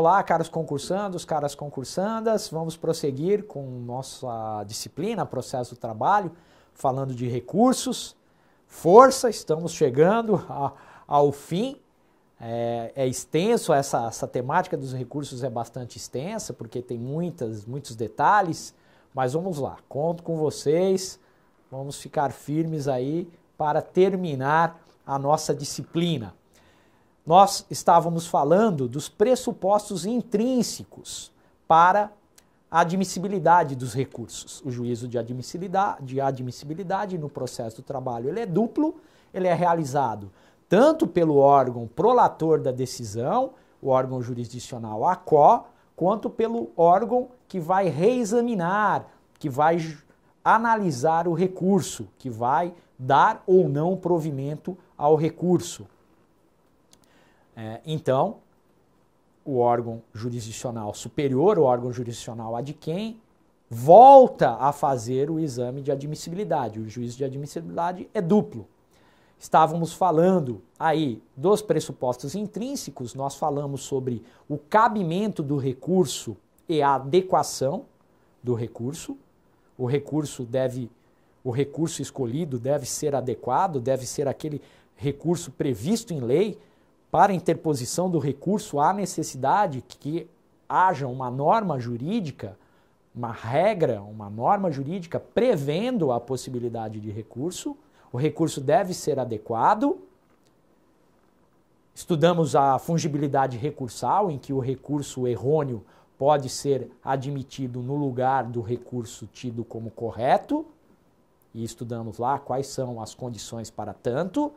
Olá, caros concursandos, caras concursandas, vamos prosseguir com nossa disciplina, processo do trabalho, falando de recursos, força, estamos chegando a, ao fim. É, é extenso essa, essa temática dos recursos é bastante extensa porque tem muitas muitos detalhes, mas vamos lá, conto com vocês, vamos ficar firmes aí para terminar a nossa disciplina nós estávamos falando dos pressupostos intrínsecos para a admissibilidade dos recursos. O juízo de admissibilidade, de admissibilidade no processo do trabalho ele é duplo, ele é realizado tanto pelo órgão prolator da decisão, o órgão jurisdicional ACO, quanto pelo órgão que vai reexaminar, que vai analisar o recurso, que vai dar ou não provimento ao recurso. É, então, o órgão jurisdicional superior, o órgão jurisdicional de quem, volta a fazer o exame de admissibilidade. O juízo de admissibilidade é duplo. Estávamos falando aí dos pressupostos intrínsecos, nós falamos sobre o cabimento do recurso e a adequação do recurso. O recurso deve o recurso escolhido deve ser adequado, deve ser aquele recurso previsto em lei para interposição do recurso há necessidade que haja uma norma jurídica, uma regra, uma norma jurídica prevendo a possibilidade de recurso. O recurso deve ser adequado. Estudamos a fungibilidade recursal, em que o recurso errôneo pode ser admitido no lugar do recurso tido como correto. E estudamos lá quais são as condições para tanto.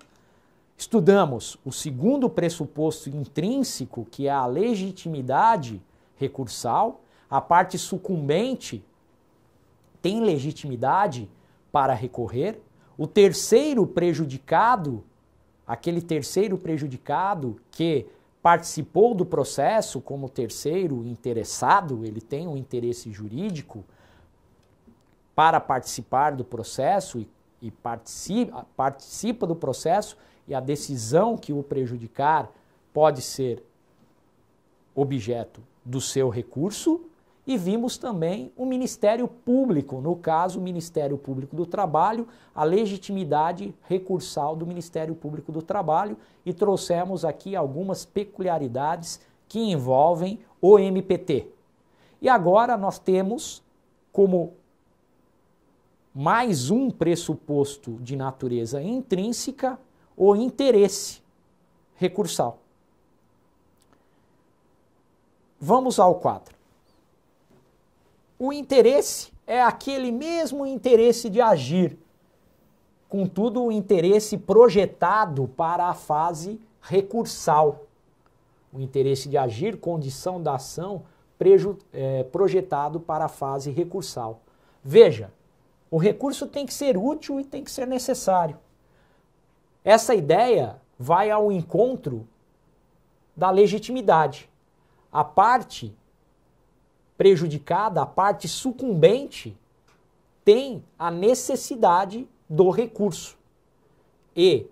Estudamos o segundo pressuposto intrínseco, que é a legitimidade recursal. A parte sucumbente tem legitimidade para recorrer. O terceiro prejudicado, aquele terceiro prejudicado que participou do processo como terceiro interessado, ele tem um interesse jurídico para participar do processo e, e participa, participa do processo e a decisão que o prejudicar pode ser objeto do seu recurso. E vimos também o Ministério Público, no caso, o Ministério Público do Trabalho, a legitimidade recursal do Ministério Público do Trabalho, e trouxemos aqui algumas peculiaridades que envolvem o MPT. E agora nós temos como mais um pressuposto de natureza intrínseca o interesse recursal. Vamos ao 4. O interesse é aquele mesmo interesse de agir, contudo, o interesse projetado para a fase recursal. O interesse de agir, condição da ação, preju, é, projetado para a fase recursal. Veja, o recurso tem que ser útil e tem que ser necessário. Essa ideia vai ao encontro da legitimidade. A parte prejudicada, a parte sucumbente, tem a necessidade do recurso. E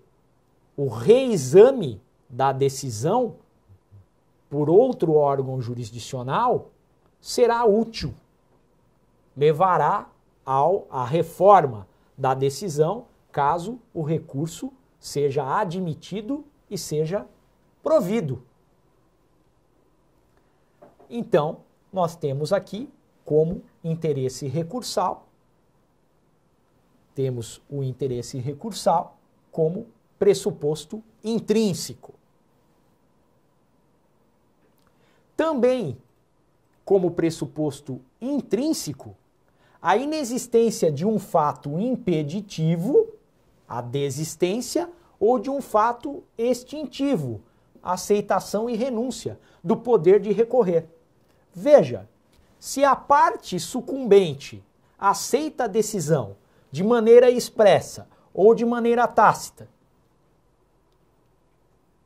o reexame da decisão por outro órgão jurisdicional será útil, levará ao, à reforma da decisão caso o recurso seja admitido e seja provido. Então, nós temos aqui como interesse recursal, temos o interesse recursal como pressuposto intrínseco. Também, como pressuposto intrínseco, a inexistência de um fato impeditivo a desistência ou de um fato extintivo, aceitação e renúncia do poder de recorrer. Veja, se a parte sucumbente aceita a decisão de maneira expressa ou de maneira tácita,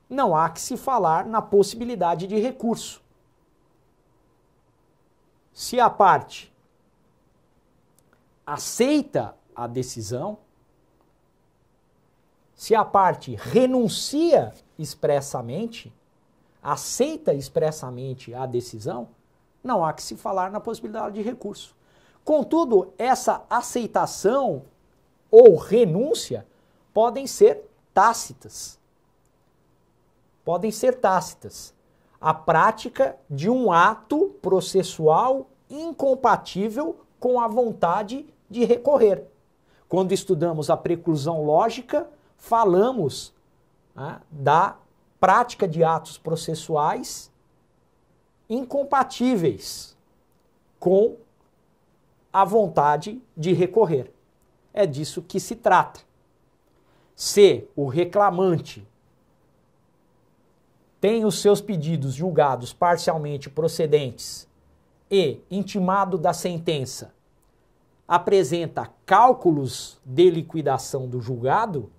não há que se falar na possibilidade de recurso. Se a parte aceita a decisão, se a parte renuncia expressamente, aceita expressamente a decisão, não há que se falar na possibilidade de recurso. Contudo, essa aceitação ou renúncia podem ser tácitas. Podem ser tácitas. A prática de um ato processual incompatível com a vontade de recorrer. Quando estudamos a preclusão lógica, falamos né, da prática de atos processuais incompatíveis com a vontade de recorrer. É disso que se trata. Se o reclamante tem os seus pedidos julgados parcialmente procedentes e intimado da sentença apresenta cálculos de liquidação do julgado,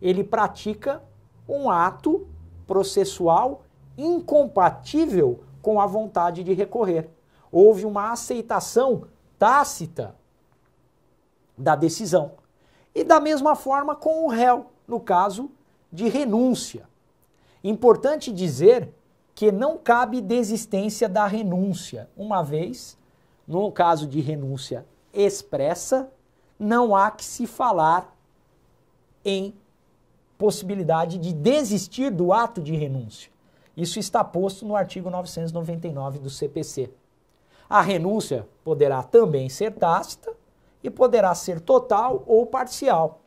ele pratica um ato processual incompatível com a vontade de recorrer. Houve uma aceitação tácita da decisão. E da mesma forma com o réu, no caso de renúncia. Importante dizer que não cabe desistência da renúncia, uma vez, no caso de renúncia expressa, não há que se falar em possibilidade de desistir do ato de renúncia. Isso está posto no artigo 999 do CPC. A renúncia poderá também ser tácita e poderá ser total ou parcial.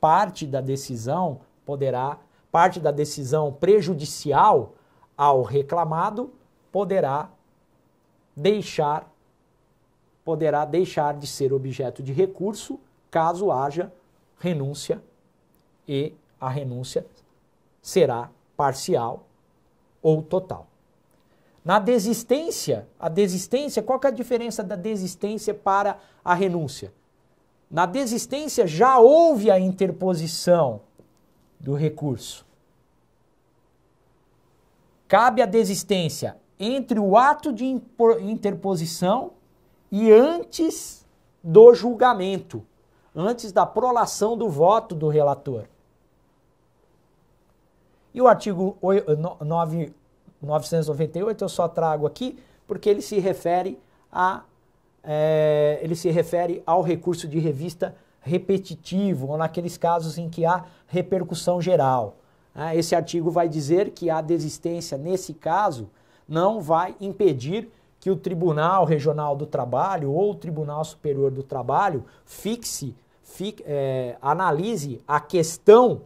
Parte da decisão poderá, parte da decisão prejudicial ao reclamado poderá deixar poderá deixar de ser objeto de recurso caso haja renúncia e a renúncia será parcial ou total. Na desistência, a desistência, qual que é a diferença da desistência para a renúncia? Na desistência já houve a interposição do recurso. Cabe a desistência entre o ato de interposição e antes do julgamento, antes da prolação do voto do relator. E o artigo 998 eu só trago aqui porque ele se refere a é, ele se refere ao recurso de revista repetitivo ou naqueles casos em que há repercussão geral. Né? Esse artigo vai dizer que a desistência nesse caso não vai impedir que o Tribunal Regional do Trabalho ou o Tribunal Superior do Trabalho fixe, fixe é, analise a questão,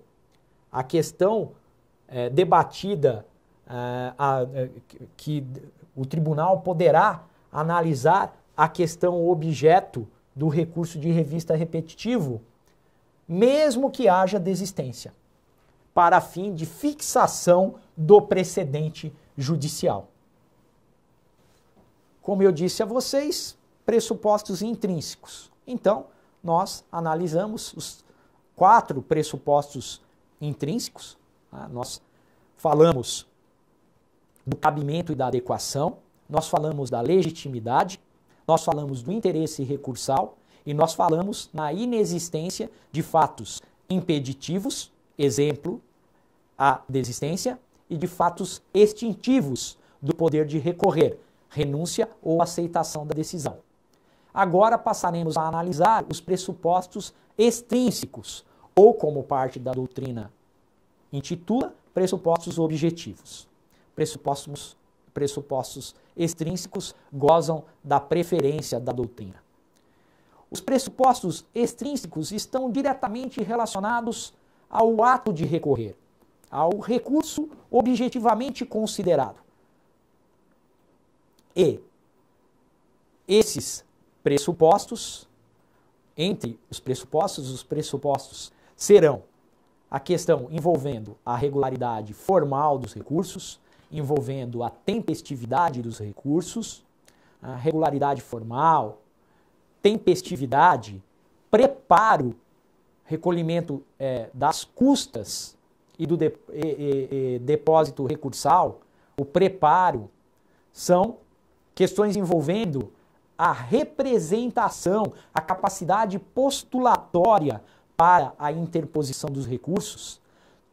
a questão é, debatida é, a, é, que o tribunal poderá analisar a questão objeto do recurso de revista repetitivo, mesmo que haja desistência, para fim de fixação do precedente judicial. Como eu disse a vocês, pressupostos intrínsecos. Então, nós analisamos os quatro pressupostos intrínsecos, ah, nós falamos do cabimento e da adequação, nós falamos da legitimidade, nós falamos do interesse recursal e nós falamos na inexistência de fatos impeditivos, exemplo, a desistência, e de fatos extintivos do poder de recorrer, renúncia ou aceitação da decisão. Agora passaremos a analisar os pressupostos extrínsecos, ou como parte da doutrina Intitula Pressupostos Objetivos. Pressupostos, pressupostos extrínsecos gozam da preferência da doutrina. Os pressupostos extrínsecos estão diretamente relacionados ao ato de recorrer, ao recurso objetivamente considerado. E esses pressupostos, entre os pressupostos, os pressupostos serão a questão envolvendo a regularidade formal dos recursos, envolvendo a tempestividade dos recursos, a regularidade formal, tempestividade, preparo, recolhimento é, das custas e do de, e, e, depósito recursal, o preparo, são questões envolvendo a representação, a capacidade postulatória para a interposição dos recursos,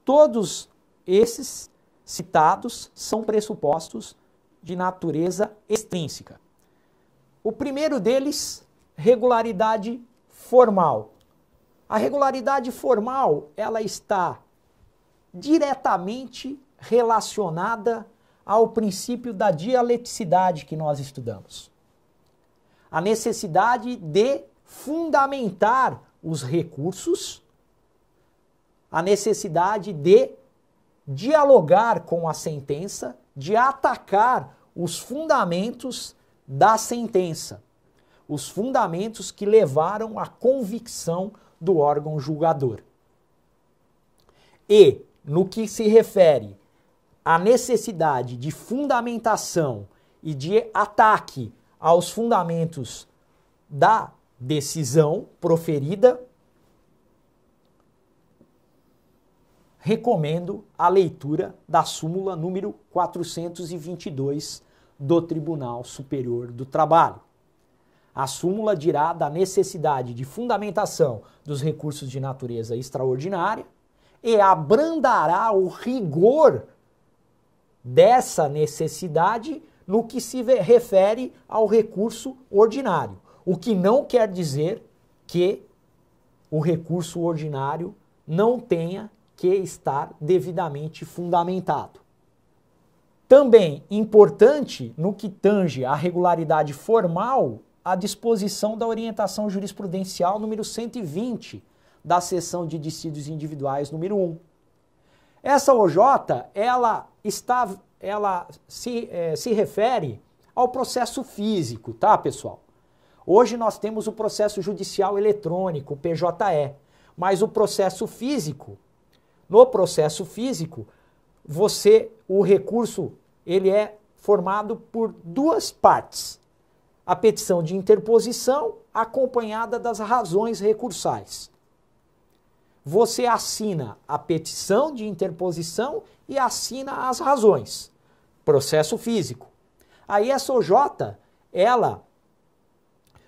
todos esses citados são pressupostos de natureza extrínseca. O primeiro deles, regularidade formal. A regularidade formal, ela está diretamente relacionada ao princípio da dialeticidade que nós estudamos. A necessidade de fundamentar os recursos, a necessidade de dialogar com a sentença, de atacar os fundamentos da sentença, os fundamentos que levaram à convicção do órgão julgador. E, no que se refere à necessidade de fundamentação e de ataque aos fundamentos da decisão proferida, recomendo a leitura da súmula número 422 do Tribunal Superior do Trabalho. A súmula dirá da necessidade de fundamentação dos recursos de natureza extraordinária e abrandará o rigor dessa necessidade no que se refere ao recurso ordinário. O que não quer dizer que o recurso ordinário não tenha que estar devidamente fundamentado. Também importante no que tange à regularidade formal a disposição da orientação jurisprudencial número 120 da seção de dissídios individuais número 1. Essa OJ, ela está ela se, é, se refere ao processo físico, tá, pessoal? Hoje nós temos o processo judicial eletrônico, PJE, mas o processo físico, no processo físico, você, o recurso, ele é formado por duas partes. A petição de interposição acompanhada das razões recursais. Você assina a petição de interposição e assina as razões. Processo físico. A ISOJ, ela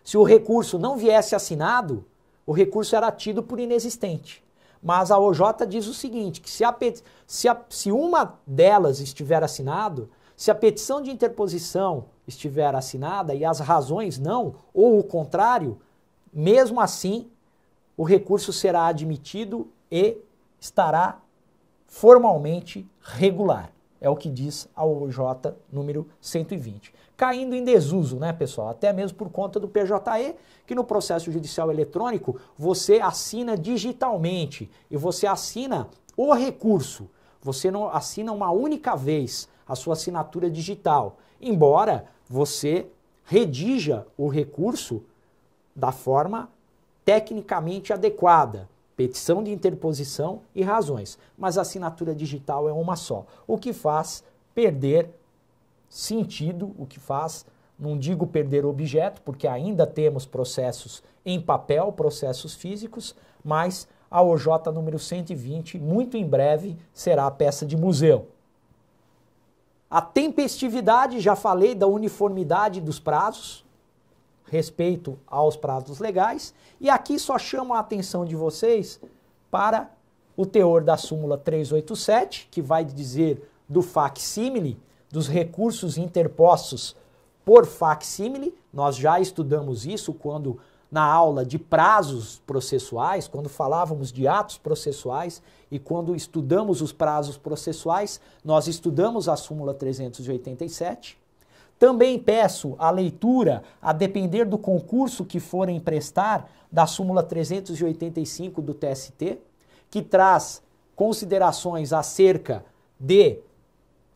se o recurso não viesse assinado, o recurso era tido por inexistente. Mas a OJ diz o seguinte, que se, a, se, a, se uma delas estiver assinado, se a petição de interposição estiver assinada e as razões não, ou o contrário, mesmo assim, o recurso será admitido e estará formalmente regular é o que diz a OJ número 120. Caindo em desuso, né, pessoal? Até mesmo por conta do PJE, que no processo judicial eletrônico você assina digitalmente e você assina o recurso. Você não assina uma única vez a sua assinatura digital, embora você redija o recurso da forma tecnicamente adequada petição de interposição e razões, mas a assinatura digital é uma só, o que faz perder sentido, o que faz, não digo perder objeto, porque ainda temos processos em papel, processos físicos, mas a OJ número 120, muito em breve, será a peça de museu. A tempestividade, já falei da uniformidade dos prazos, respeito aos prazos legais. E aqui só chamo a atenção de vocês para o teor da súmula 387, que vai dizer do facsímile, dos recursos interpostos por facsímile. Nós já estudamos isso quando na aula de prazos processuais, quando falávamos de atos processuais e quando estudamos os prazos processuais, nós estudamos a súmula 387. Também peço a leitura, a depender do concurso que forem prestar, da súmula 385 do TST, que traz considerações acerca de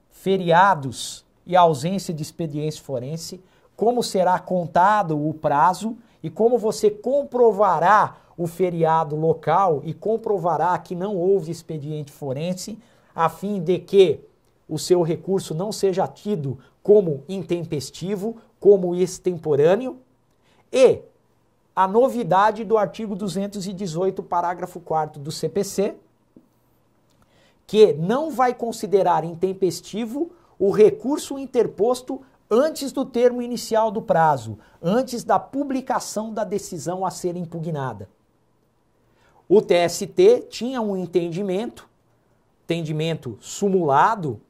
feriados e ausência de expediência forense, como será contado o prazo e como você comprovará o feriado local e comprovará que não houve expediente forense, a fim de que o seu recurso não seja tido como intempestivo, como extemporâneo, e a novidade do artigo 218, parágrafo 4 do CPC, que não vai considerar intempestivo o recurso interposto antes do termo inicial do prazo, antes da publicação da decisão a ser impugnada. O TST tinha um entendimento, entendimento sumulado,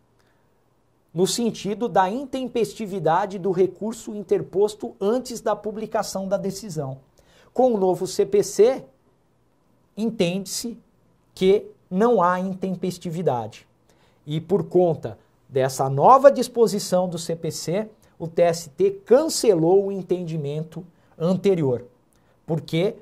no sentido da intempestividade do recurso interposto antes da publicação da decisão. Com o novo CPC, entende-se que não há intempestividade. E por conta dessa nova disposição do CPC, o TST cancelou o entendimento anterior, porque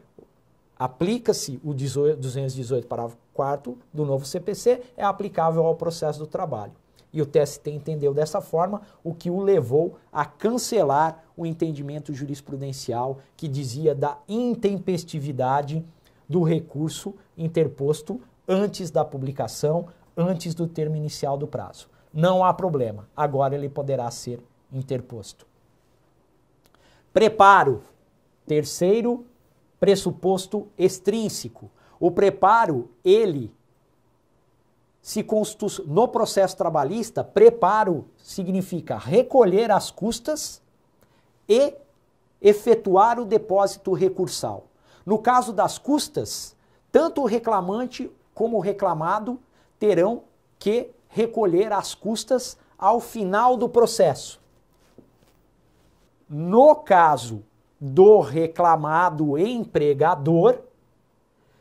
aplica-se o 218, parágrafo 4 do novo CPC, é aplicável ao processo do trabalho. E o TST entendeu dessa forma, o que o levou a cancelar o entendimento jurisprudencial que dizia da intempestividade do recurso interposto antes da publicação, antes do termo inicial do prazo. Não há problema, agora ele poderá ser interposto. Preparo. Terceiro pressuposto extrínseco. O preparo, ele se constitu... no processo trabalhista, preparo significa recolher as custas e efetuar o depósito recursal. No caso das custas, tanto o reclamante como o reclamado terão que recolher as custas ao final do processo. No caso do reclamado empregador,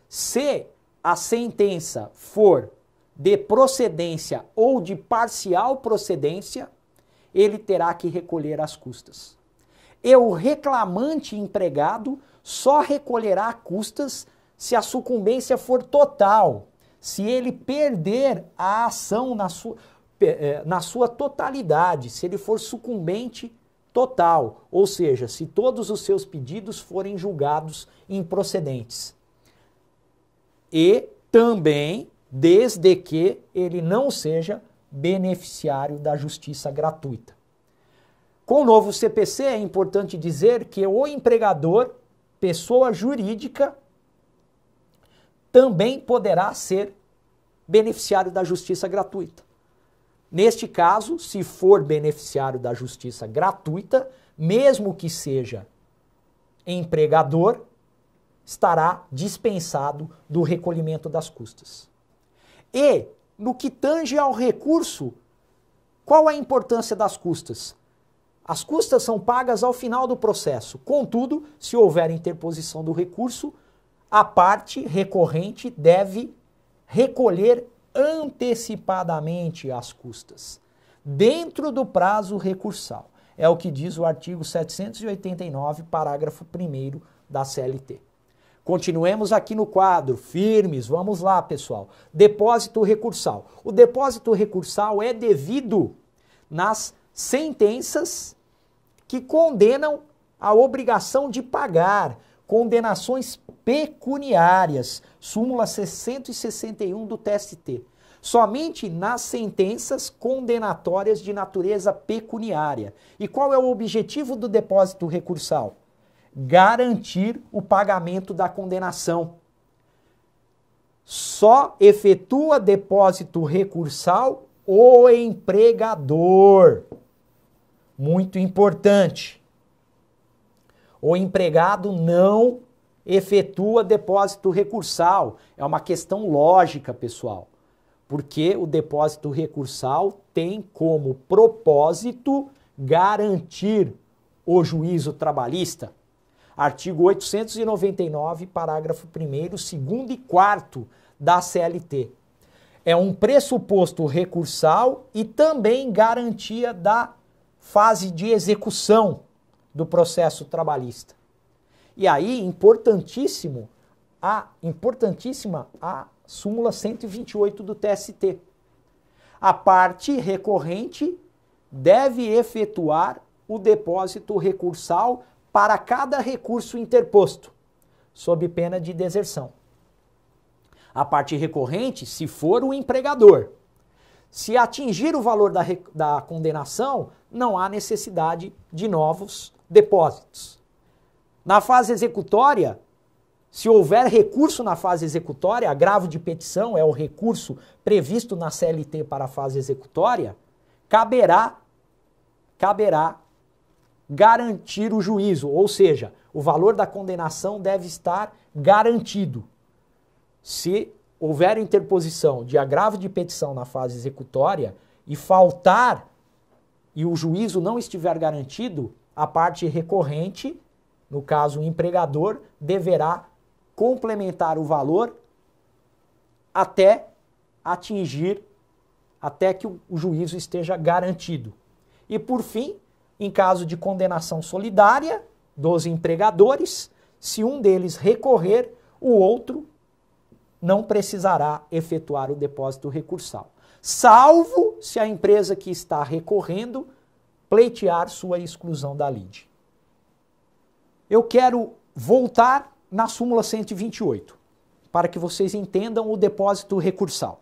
se a sentença for de procedência ou de parcial procedência, ele terá que recolher as custas. E o reclamante empregado só recolherá custas se a sucumbência for total, se ele perder a ação na sua, é, na sua totalidade, se ele for sucumbente total, ou seja, se todos os seus pedidos forem julgados improcedentes. E também desde que ele não seja beneficiário da justiça gratuita. Com o novo CPC, é importante dizer que o empregador, pessoa jurídica, também poderá ser beneficiário da justiça gratuita. Neste caso, se for beneficiário da justiça gratuita, mesmo que seja empregador, estará dispensado do recolhimento das custas. E, no que tange ao recurso, qual a importância das custas? As custas são pagas ao final do processo. Contudo, se houver interposição do recurso, a parte recorrente deve recolher antecipadamente as custas, dentro do prazo recursal. É o que diz o artigo 789, parágrafo 1 da CLT. Continuemos aqui no quadro, firmes, vamos lá, pessoal. Depósito recursal. O depósito recursal é devido nas sentenças que condenam a obrigação de pagar condenações pecuniárias, súmula 661 do TST. Somente nas sentenças condenatórias de natureza pecuniária. E qual é o objetivo do depósito recursal? garantir o pagamento da condenação. Só efetua depósito recursal o empregador. Muito importante. O empregado não efetua depósito recursal. É uma questão lógica, pessoal, porque o depósito recursal tem como propósito garantir o juízo trabalhista artigo 899, parágrafo 1, 2 e 4 da CLT. É um pressuposto recursal e também garantia da fase de execução do processo trabalhista. E aí, importantíssimo, a importantíssima a súmula 128 do TST. A parte recorrente deve efetuar o depósito recursal para cada recurso interposto, sob pena de deserção. A parte recorrente, se for o empregador. Se atingir o valor da, da condenação, não há necessidade de novos depósitos. Na fase executória, se houver recurso na fase executória, agravo de petição é o recurso previsto na CLT para a fase executória, caberá caberá garantir o juízo, ou seja, o valor da condenação deve estar garantido. Se houver interposição de agravo de petição na fase executória e faltar e o juízo não estiver garantido, a parte recorrente, no caso o empregador, deverá complementar o valor até atingir, até que o juízo esteja garantido. E por fim, em caso de condenação solidária dos empregadores, se um deles recorrer, o outro não precisará efetuar o depósito recursal, salvo se a empresa que está recorrendo pleitear sua exclusão da lide. Eu quero voltar na súmula 128 para que vocês entendam o depósito recursal.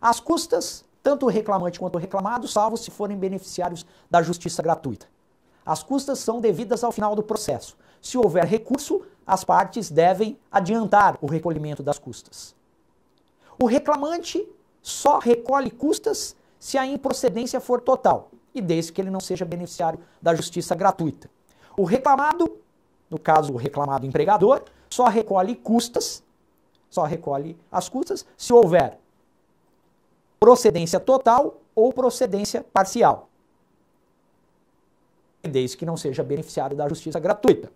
As custas, tanto o reclamante quanto o reclamado, salvo se forem beneficiários da justiça gratuita. As custas são devidas ao final do processo. Se houver recurso, as partes devem adiantar o recolhimento das custas. O reclamante só recolhe custas se a improcedência for total e desde que ele não seja beneficiário da justiça gratuita. O reclamado, no caso o reclamado empregador, só recolhe custas, só recolhe as custas se houver procedência total ou procedência parcial desde que não seja beneficiário da justiça gratuita.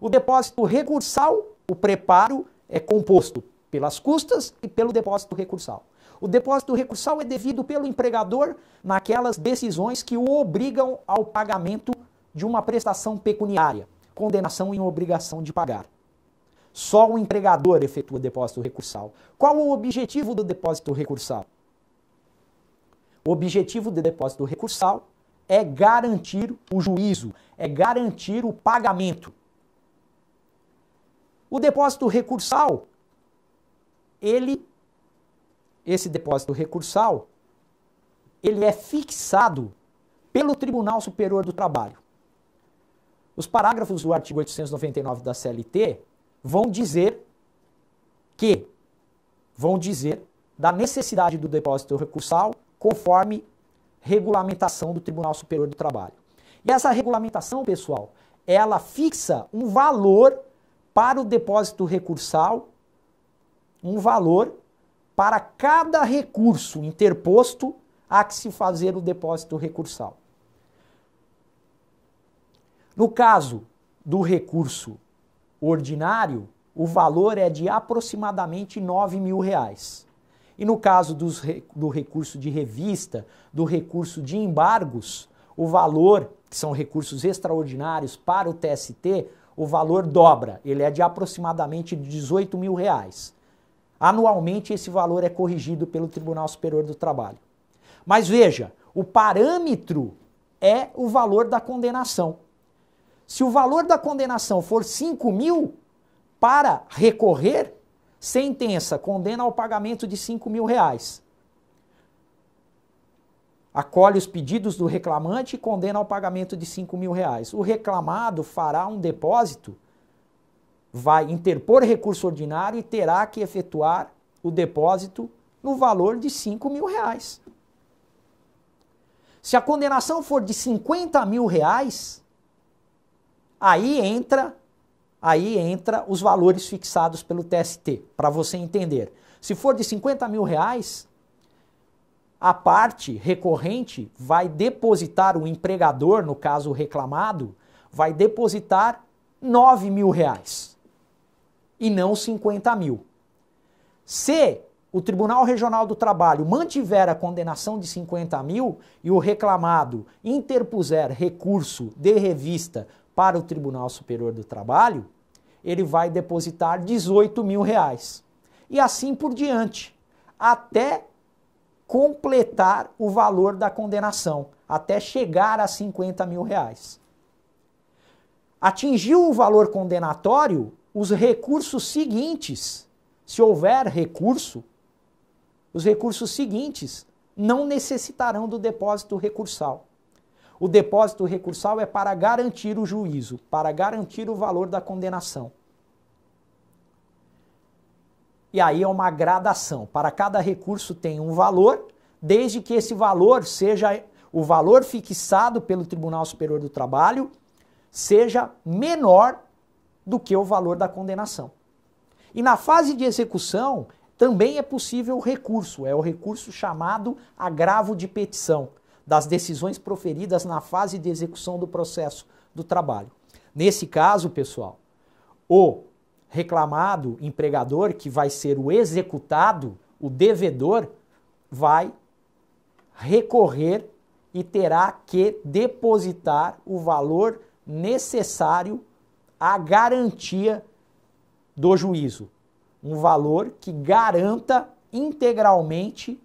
O depósito recursal, o preparo, é composto pelas custas e pelo depósito recursal. O depósito recursal é devido pelo empregador naquelas decisões que o obrigam ao pagamento de uma prestação pecuniária, condenação em obrigação de pagar. Só o empregador efetua depósito recursal. Qual o objetivo do depósito recursal? O objetivo do depósito recursal é garantir o juízo, é garantir o pagamento. O depósito recursal, ele esse depósito recursal, ele é fixado pelo Tribunal Superior do Trabalho. Os parágrafos do artigo 899 da CLT vão dizer que vão dizer da necessidade do depósito recursal conforme regulamentação do Tribunal Superior do Trabalho. E essa regulamentação, pessoal, ela fixa um valor para o depósito recursal, um valor para cada recurso interposto a que se fazer o depósito recursal. No caso do recurso ordinário, o valor é de aproximadamente 9 mil reais. E no caso dos, do recurso de revista, do recurso de embargos, o valor, que são recursos extraordinários para o TST, o valor dobra. Ele é de aproximadamente 18 mil reais. Anualmente, esse valor é corrigido pelo Tribunal Superior do Trabalho. Mas veja, o parâmetro é o valor da condenação. Se o valor da condenação for 5 mil, para recorrer, Sentença, condena ao pagamento de 5 mil reais. Acolhe os pedidos do reclamante e condena ao pagamento de 5 mil reais. O reclamado fará um depósito, vai interpor recurso ordinário e terá que efetuar o depósito no valor de 5 mil reais. Se a condenação for de 50 mil reais, aí entra aí entra os valores fixados pelo TST, para você entender. Se for de 50 mil reais, a parte recorrente vai depositar, o empregador, no caso reclamado, vai depositar 9 mil reais e não 50 mil. Se o Tribunal Regional do Trabalho mantiver a condenação de 50 mil e o reclamado interpuser recurso de revista para o Tribunal Superior do Trabalho, ele vai depositar 18 mil reais. E assim por diante, até completar o valor da condenação, até chegar a 50 mil reais. Atingiu o valor condenatório, os recursos seguintes, se houver recurso, os recursos seguintes não necessitarão do depósito recursal. O depósito recursal é para garantir o juízo, para garantir o valor da condenação. E aí é uma gradação. Para cada recurso tem um valor, desde que esse valor seja o valor fixado pelo Tribunal Superior do Trabalho seja menor do que o valor da condenação. E na fase de execução também é possível o recurso, é o recurso chamado agravo de petição das decisões proferidas na fase de execução do processo do trabalho. Nesse caso, pessoal, o reclamado empregador, que vai ser o executado, o devedor, vai recorrer e terá que depositar o valor necessário à garantia do juízo. Um valor que garanta integralmente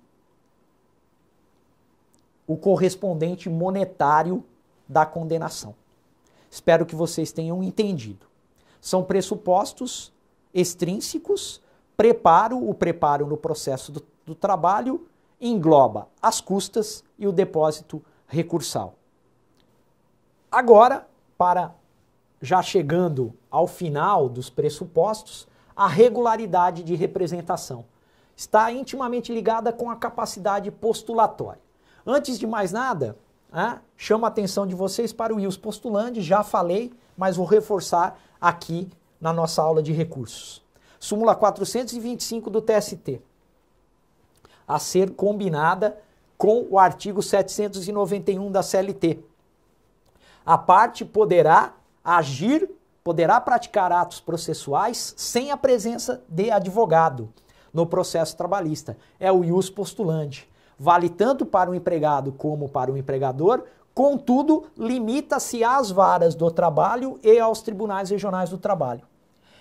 o correspondente monetário da condenação. Espero que vocês tenham entendido. São pressupostos extrínsecos, preparo, o preparo no processo do, do trabalho engloba as custas e o depósito recursal. Agora, para já chegando ao final dos pressupostos, a regularidade de representação está intimamente ligada com a capacidade postulatória. Antes de mais nada, ah, chamo a atenção de vocês para o IUS postulante. já falei, mas vou reforçar aqui na nossa aula de recursos. Súmula 425 do TST, a ser combinada com o artigo 791 da CLT. A parte poderá agir, poderá praticar atos processuais sem a presença de advogado no processo trabalhista. É o ius postulante vale tanto para o empregado como para o empregador, contudo, limita-se às varas do trabalho e aos tribunais regionais do trabalho.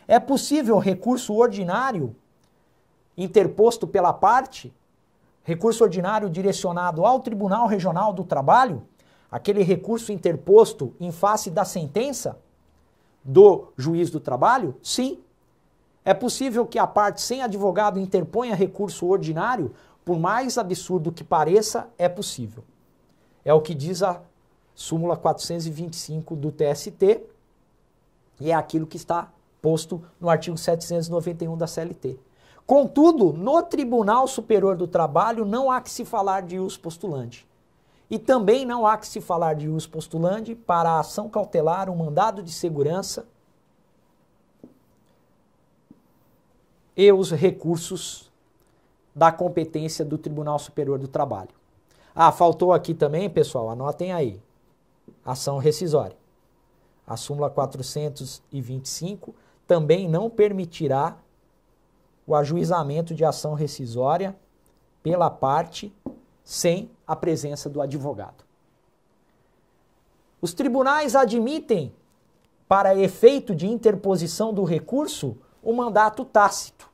É possível recurso ordinário interposto pela parte, recurso ordinário direcionado ao Tribunal Regional do Trabalho, aquele recurso interposto em face da sentença do juiz do trabalho? Sim. É possível que a parte sem advogado interponha recurso ordinário por mais absurdo que pareça, é possível. É o que diz a súmula 425 do TST e é aquilo que está posto no artigo 791 da CLT. Contudo, no Tribunal Superior do Trabalho não há que se falar de jus postulante. E também não há que se falar de jus postulante para a ação cautelar, um mandado de segurança e os recursos da competência do Tribunal Superior do Trabalho. Ah, faltou aqui também, pessoal, anotem aí. Ação rescisória. A súmula 425 também não permitirá o ajuizamento de ação rescisória pela parte sem a presença do advogado. Os tribunais admitem, para efeito de interposição do recurso, o mandato tácito.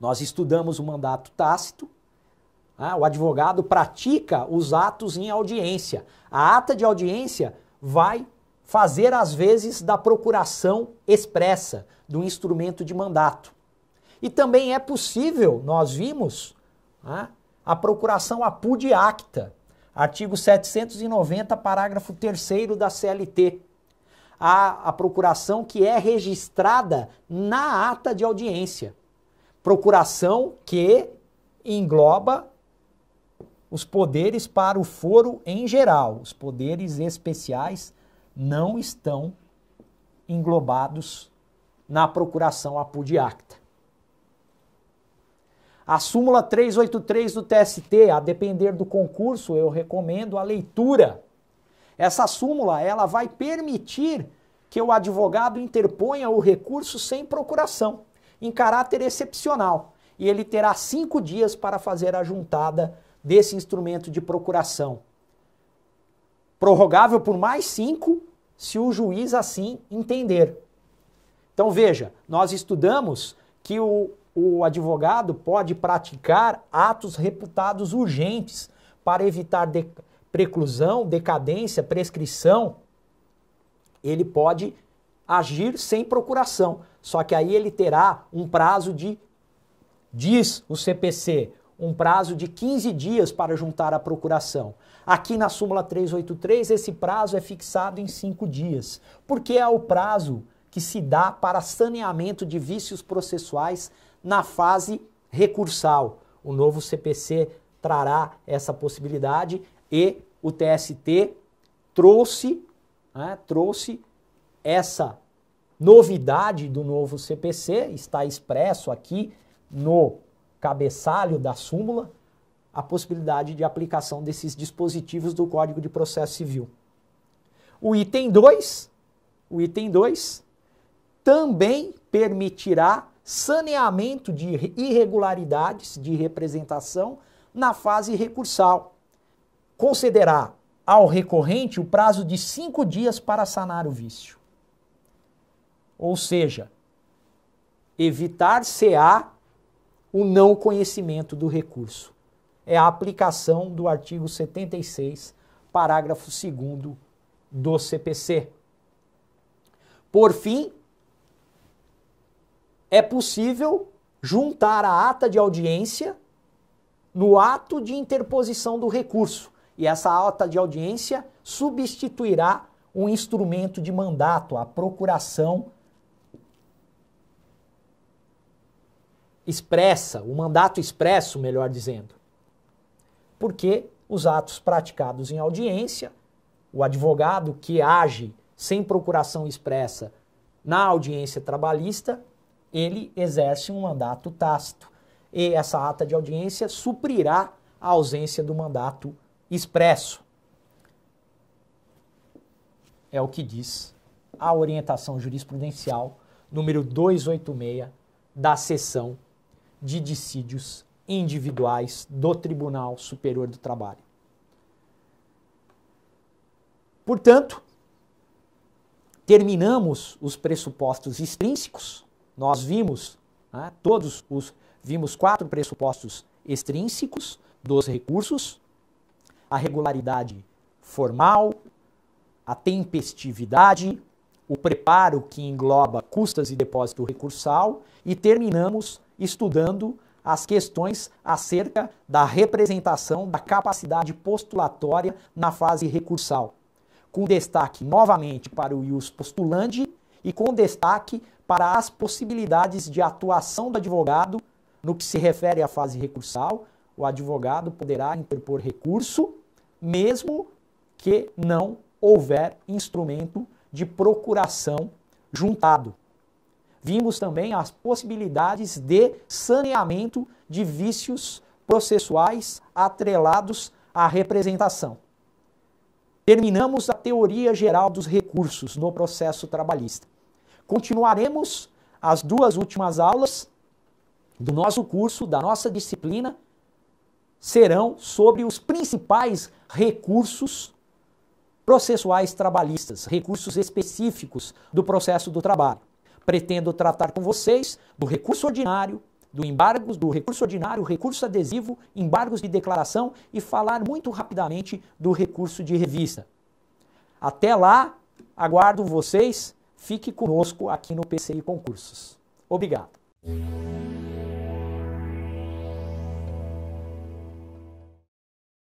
Nós estudamos o mandato tácito. Né? o advogado pratica os atos em audiência. A ata de audiência vai fazer as vezes da procuração expressa do instrumento de mandato. E também é possível, nós vimos, né, a procuração apud acta, artigo 790, parágrafo 3 da CLT. A, a procuração que é registrada na ata de audiência procuração que engloba os poderes para o foro em geral. Os poderes especiais não estão englobados na procuração acta A súmula 383 do TST, a depender do concurso, eu recomendo a leitura. Essa súmula, ela vai permitir que o advogado interponha o recurso sem procuração em caráter excepcional e ele terá cinco dias para fazer a juntada desse instrumento de procuração. Prorrogável por mais cinco, se o juiz assim entender. Então veja, nós estudamos que o, o advogado pode praticar atos reputados urgentes para evitar de, preclusão, decadência, prescrição. Ele pode agir sem procuração. Só que aí ele terá um prazo de, diz o CPC, um prazo de 15 dias para juntar a procuração. Aqui na súmula 383, esse prazo é fixado em 5 dias, porque é o prazo que se dá para saneamento de vícios processuais na fase recursal. O novo CPC trará essa possibilidade e o TST trouxe, né, trouxe essa novidade do novo CPC, está expresso aqui no cabeçalho da súmula, a possibilidade de aplicação desses dispositivos do Código de Processo Civil. O item 2, o item 2 também permitirá saneamento de irregularidades de representação na fase recursal. Concederá ao recorrente o prazo de cinco dias para sanar o vício. Ou seja, evitar-se-á o não conhecimento do recurso. É a aplicação do artigo 76, parágrafo 2 do CPC. Por fim, é possível juntar a ata de audiência no ato de interposição do recurso. E essa ata de audiência substituirá um instrumento de mandato, a procuração expressa, o mandato expresso, melhor dizendo. Porque os atos praticados em audiência, o advogado que age sem procuração expressa na audiência trabalhista, ele exerce um mandato tácito. E essa ata de audiência suprirá a ausência do mandato expresso. É o que diz a orientação jurisprudencial número 286 da sessão de dissídios individuais do Tribunal Superior do Trabalho. Portanto, terminamos os pressupostos extrínsecos, nós vimos, né, todos os, vimos quatro pressupostos extrínsecos dos recursos, a regularidade formal, a tempestividade, o preparo que engloba custas e depósito recursal e terminamos estudando as questões acerca da representação da capacidade postulatória na fase recursal, com destaque novamente para o ius postulandi e com destaque para as possibilidades de atuação do advogado no que se refere à fase recursal. O advogado poderá interpor recurso, mesmo que não houver instrumento de procuração juntado. Vimos também as possibilidades de saneamento de vícios processuais atrelados à representação. Terminamos a teoria geral dos recursos no processo trabalhista. Continuaremos as duas últimas aulas do nosso curso, da nossa disciplina, serão sobre os principais recursos processuais trabalhistas, recursos específicos do processo do trabalho pretendo tratar com vocês do recurso ordinário, do embargos, do recurso ordinário, recurso adesivo, embargos de declaração e falar muito rapidamente do recurso de revista. Até lá, aguardo vocês. Fique conosco aqui no PCI Concursos. Obrigado.